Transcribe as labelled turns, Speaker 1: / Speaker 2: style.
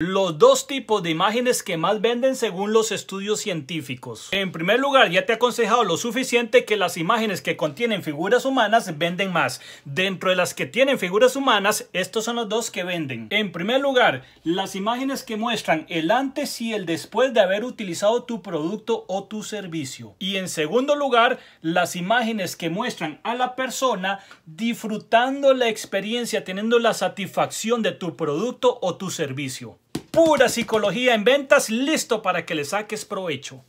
Speaker 1: Los dos tipos de imágenes que más venden según los estudios científicos. En primer lugar, ya te he aconsejado lo suficiente que las imágenes que contienen figuras humanas venden más. Dentro de las que tienen figuras humanas, estos son los dos que venden. En primer lugar, las imágenes que muestran el antes y el después de haber utilizado tu producto o tu servicio. Y en segundo lugar, las imágenes que muestran a la persona disfrutando la experiencia, teniendo la satisfacción de tu producto o tu servicio pura psicología en ventas, listo para que le saques provecho.